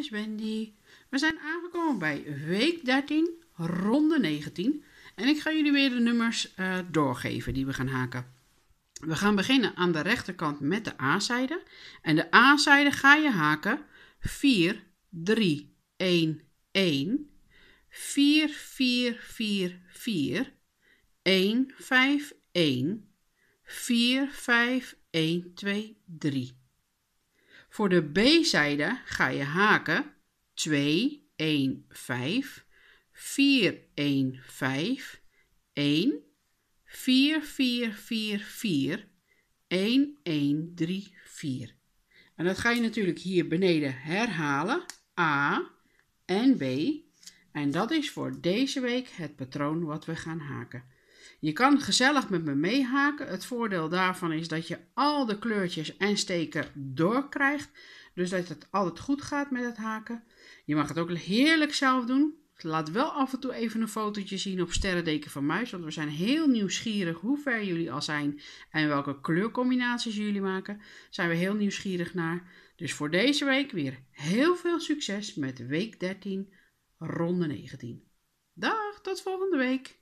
is Wendy. We zijn aangekomen bij week 13, ronde 19. En ik ga jullie weer de nummers uh, doorgeven die we gaan haken. We gaan beginnen aan de rechterkant met de A-zijde. En de A-zijde ga je haken 4, 3, 1, 1. 4, 4, 4, 4. 1, 5, 1. 4, 5, 1, 2, 3. Voor de B-zijde ga je haken 2, 1, 5, 4, 1, 5, 1, 4, 4, 4, 4, 1, 1, 3, 4. En dat ga je natuurlijk hier beneden herhalen, A en B. En dat is voor deze week het patroon wat we gaan haken. Je kan gezellig met me meehaken. Het voordeel daarvan is dat je al de kleurtjes en steken doorkrijgt. Dus dat het altijd goed gaat met het haken. Je mag het ook heerlijk zelf doen. Laat wel af en toe even een fotootje zien op Sterrendeken van Muis. Want we zijn heel nieuwsgierig hoe ver jullie al zijn. En welke kleurcombinaties jullie maken. Zijn we heel nieuwsgierig naar. Dus voor deze week weer heel veel succes met week 13, ronde 19. Dag, tot volgende week.